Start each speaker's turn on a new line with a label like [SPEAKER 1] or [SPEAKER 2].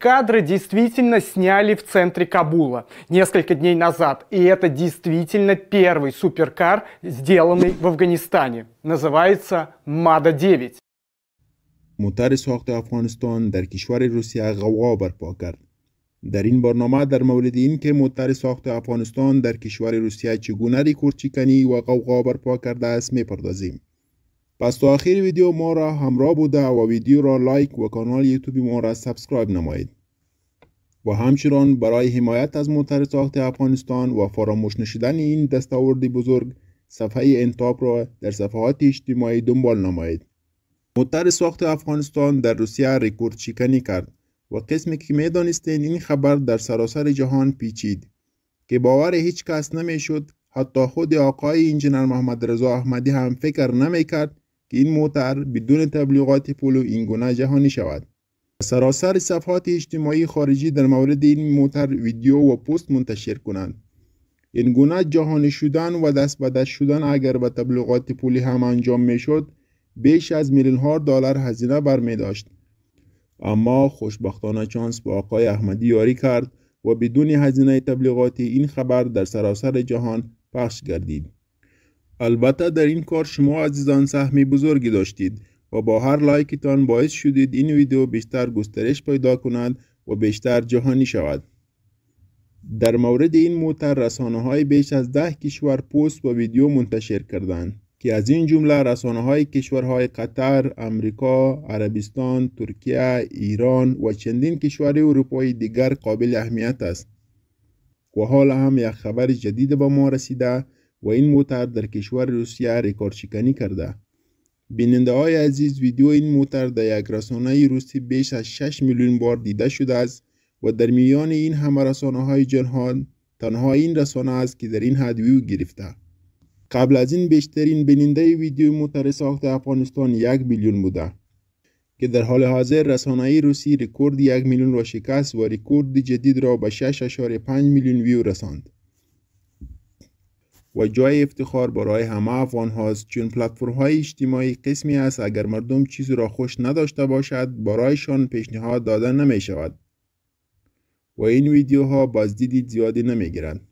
[SPEAKER 1] кадры действительно сняли в центре Кабула несколько дней назад. И это действительно первый суперкар, сделанный в Афганистане. Называется «Мада-9».
[SPEAKER 2] مونتر ساخت افغانستان در کشور روسیه غوا برپا کرد در این برنامه در مورد این که مدتر ساخت افغانستان در کشور روسیه چگونه ریکورد چیکنی و غوغا برپا کرده است میپردازیم پس تا آخر ویدیو ما را همراه بوده و ویدیو را لایک و کانال یوتیوب ما را سبسکرایب نمایید و همچنان برای حمایت از موتر ساخت افغانستان و فراموش نشدن این دستاورد بزرگ صفحه انتاب را در صفحات اجتماعی دنبال نمایید موتر ساخت افغانستان در روسیه رکورد شکنی کرد و قسمی که می دانستین این خبر در سراسر جهان پیچید که باور هیچ کس نمی شد حتی خود آقای انجینر محمد رضا احمدی هم فکر نمی کرد که این موتر بدون تبلیغات پولو این گناه جهانی شود سراسر صفحات اجتماعی خارجی در مورد این موتر ویدیو و پست منتشر کنند این گناه جهانی شدن و دست به دست شدن اگر به تبلیغات پولی هم انجام می شد بیش از میلیون ها دلار هزینه برمی داشت اما خوشبختانه چانس با آقای احمدی یاری کرد و بدون هزینه تبلیغاتی این خبر در سراسر جهان پخش گردید البته در این کار شما عزیزان سهمی بزرگی داشتید و با هر لایکتان باعث شدید این ویدیو بیشتر گسترش پیدا کند و بیشتر جهانی شود در مورد این موتر رسانه های بیش از ده کشور پست و ویدیو منتشر کردند که از این جمله رسانه های کشورهای قطر، امریکا، عربستان، ترکیه، ایران و چندین کشور اروپایی دیگر قابل اهمیت است. و حال هم یک خبر جدید به ما رسیده و این موتر در کشور روسیه ریکارد شکنی کرده بیننده های عزیز ویدیو این موتر در یک رسانه روسی بیش از 6 میلیون بار دیده شده است و در میان این همه رسانه های جنهان تنها این رسانه است که در این حد ویو گرفته قبل از این بیشترین بیننده ویدیو موتر ساخت افغانستان یک میلیون بوده که در حال حاضر رسانه روسی رکورد یک میلیون را شکست و رکورد جدید را به 6.5 میلیون ویو رساند و جای افتخار برای همه افغان هاست چون پلتفرم های اجتماعی قسمی است اگر مردم چیزی را خوش نداشته باشد برایشان پیشنهاد داده نمی شود و این ویدیوها بازدید زیادی نمی گیرند